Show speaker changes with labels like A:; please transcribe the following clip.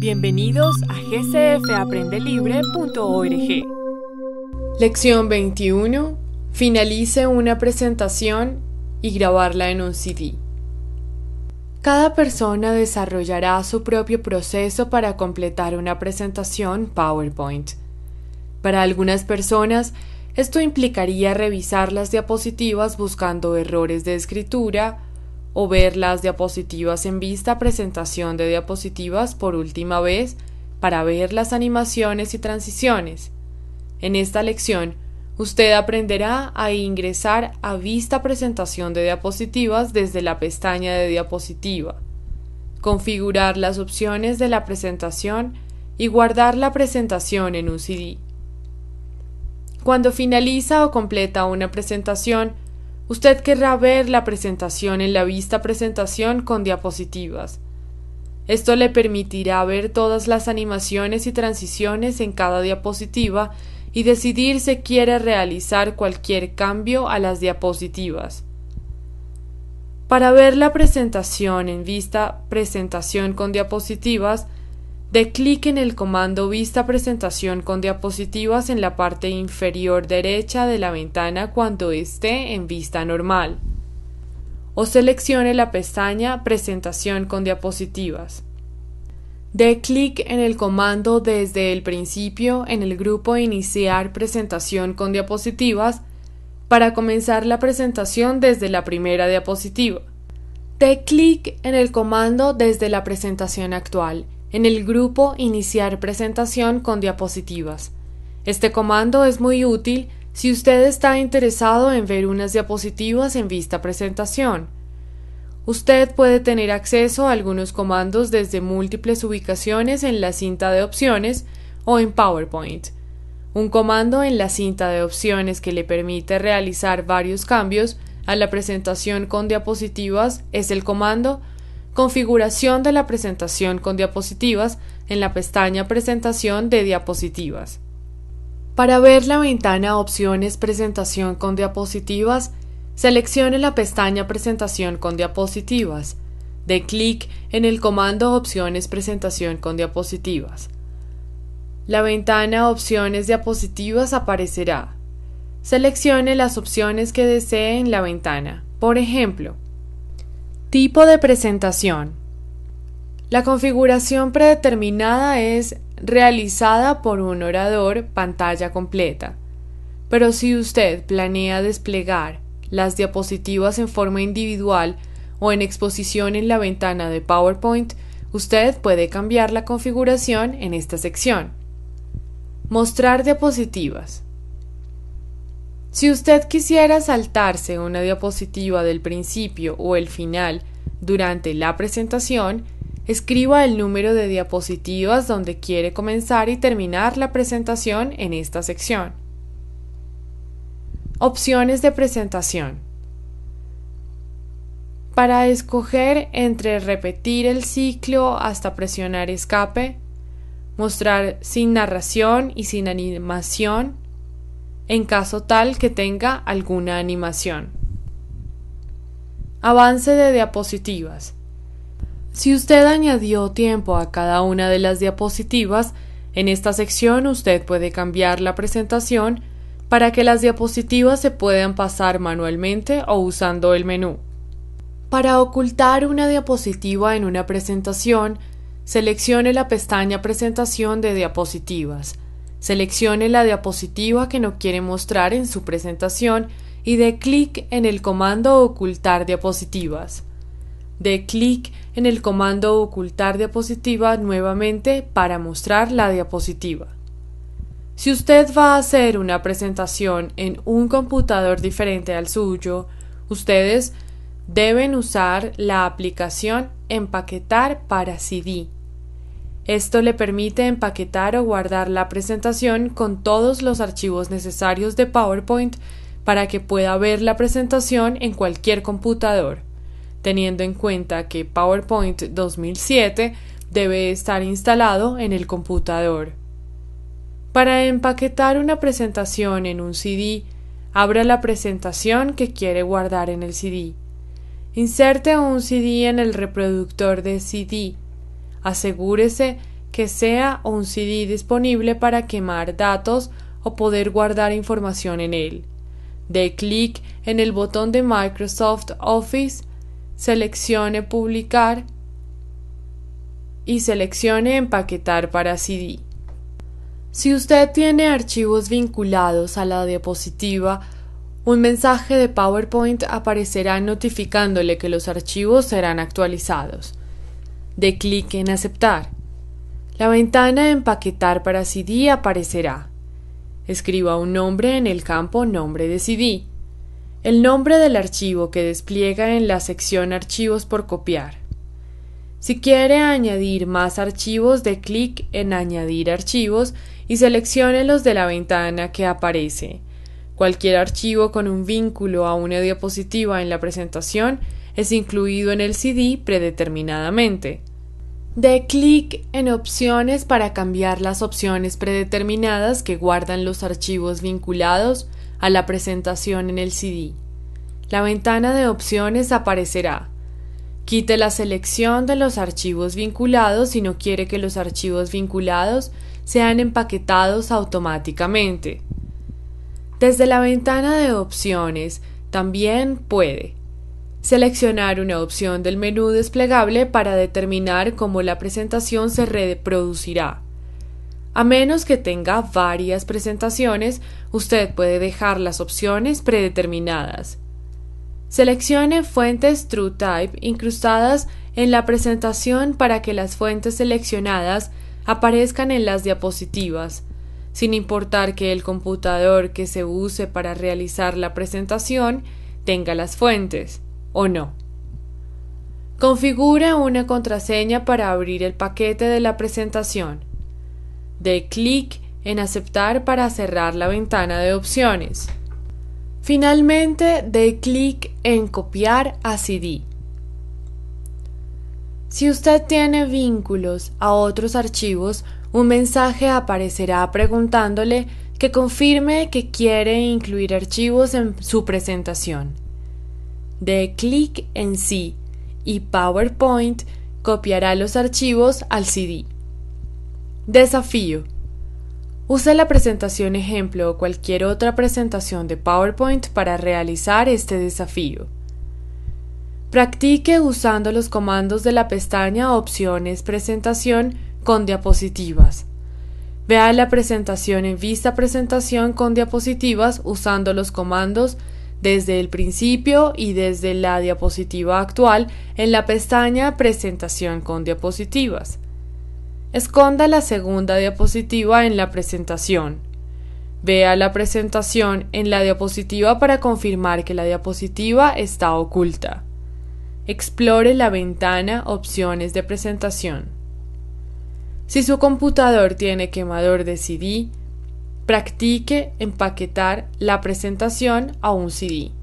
A: Bienvenidos a gcfaprendelIbre.org. Lección 21. Finalice una presentación y grabarla en un CD. Cada persona desarrollará su propio proceso para completar una presentación PowerPoint. Para algunas personas, esto implicaría revisar las diapositivas buscando errores de escritura, o ver las diapositivas en vista presentación de diapositivas por última vez para ver las animaciones y transiciones. En esta lección, usted aprenderá a ingresar a vista presentación de diapositivas desde la pestaña de diapositiva, configurar las opciones de la presentación y guardar la presentación en un CD. Cuando finaliza o completa una presentación, Usted querrá ver la presentación en la vista presentación con diapositivas. Esto le permitirá ver todas las animaciones y transiciones en cada diapositiva y decidir si quiere realizar cualquier cambio a las diapositivas. Para ver la presentación en vista presentación con diapositivas, de clic en el comando Vista presentación con diapositivas en la parte inferior derecha de la ventana cuando esté en vista normal. O seleccione la pestaña Presentación con diapositivas. De clic en el comando desde el principio en el grupo Iniciar presentación con diapositivas para comenzar la presentación desde la primera diapositiva. De clic en el comando desde la presentación actual en el grupo Iniciar presentación con diapositivas. Este comando es muy útil si usted está interesado en ver unas diapositivas en vista presentación. Usted puede tener acceso a algunos comandos desde múltiples ubicaciones en la cinta de opciones o en PowerPoint. Un comando en la cinta de opciones que le permite realizar varios cambios a la presentación con diapositivas es el comando Configuración de la presentación con diapositivas en la pestaña Presentación de diapositivas. Para ver la ventana Opciones Presentación con diapositivas, seleccione la pestaña Presentación con diapositivas. De clic en el comando Opciones Presentación con diapositivas. La ventana Opciones diapositivas aparecerá. Seleccione las opciones que desee en la ventana. Por ejemplo, Tipo de presentación. La configuración predeterminada es realizada por un orador pantalla completa. Pero si usted planea desplegar las diapositivas en forma individual o en exposición en la ventana de PowerPoint, usted puede cambiar la configuración en esta sección. Mostrar diapositivas. Si usted quisiera saltarse una diapositiva del principio o el final durante la presentación, escriba el número de diapositivas donde quiere comenzar y terminar la presentación en esta sección. Opciones de presentación. Para escoger entre repetir el ciclo hasta presionar escape, mostrar sin narración y sin animación, en caso tal que tenga alguna animación. Avance de diapositivas. Si usted añadió tiempo a cada una de las diapositivas, en esta sección usted puede cambiar la presentación para que las diapositivas se puedan pasar manualmente o usando el menú. Para ocultar una diapositiva en una presentación, seleccione la pestaña Presentación de diapositivas. Seleccione la diapositiva que no quiere mostrar en su presentación y dé clic en el comando Ocultar diapositivas. Dé clic en el comando Ocultar diapositiva nuevamente para mostrar la diapositiva. Si usted va a hacer una presentación en un computador diferente al suyo, ustedes deben usar la aplicación Empaquetar para CD esto le permite empaquetar o guardar la presentación con todos los archivos necesarios de PowerPoint para que pueda ver la presentación en cualquier computador, teniendo en cuenta que PowerPoint 2007 debe estar instalado en el computador. Para empaquetar una presentación en un CD, abra la presentación que quiere guardar en el CD. Inserte un CD en el reproductor de CD Asegúrese que sea un CD disponible para quemar datos o poder guardar información en él. De clic en el botón de Microsoft Office, seleccione Publicar y seleccione Empaquetar para CD. Si usted tiene archivos vinculados a la diapositiva, un mensaje de PowerPoint aparecerá notificándole que los archivos serán actualizados de clic en aceptar. La ventana empaquetar para CD aparecerá. Escriba un nombre en el campo nombre de CD. El nombre del archivo que despliega en la sección archivos por copiar. Si quiere añadir más archivos, de clic en añadir archivos y seleccione los de la ventana que aparece. Cualquier archivo con un vínculo a una diapositiva en la presentación es incluido en el CD predeterminadamente. De clic en Opciones para cambiar las opciones predeterminadas que guardan los archivos vinculados a la presentación en el CD. La ventana de opciones aparecerá. Quite la selección de los archivos vinculados si no quiere que los archivos vinculados sean empaquetados automáticamente. Desde la ventana de opciones también puede Seleccionar una opción del menú desplegable para determinar cómo la presentación se reproducirá. A menos que tenga varias presentaciones, usted puede dejar las opciones predeterminadas. Seleccione fuentes TrueType incrustadas en la presentación para que las fuentes seleccionadas aparezcan en las diapositivas, sin importar que el computador que se use para realizar la presentación tenga las fuentes o no. Configura una contraseña para abrir el paquete de la presentación. De clic en Aceptar para cerrar la ventana de opciones. Finalmente, de clic en Copiar a CD. Si usted tiene vínculos a otros archivos, un mensaje aparecerá preguntándole que confirme que quiere incluir archivos en su presentación de clic en sí y PowerPoint copiará los archivos al CD. Desafío. Use la presentación ejemplo o cualquier otra presentación de PowerPoint para realizar este desafío. Practique usando los comandos de la pestaña Opciones Presentación con diapositivas. Vea la presentación en Vista Presentación con diapositivas usando los comandos desde el principio y desde la diapositiva actual en la pestaña Presentación con diapositivas. Esconda la segunda diapositiva en la presentación. Vea la presentación en la diapositiva para confirmar que la diapositiva está oculta. Explore la ventana Opciones de presentación. Si su computador tiene quemador de CD, practique empaquetar la presentación a un CD.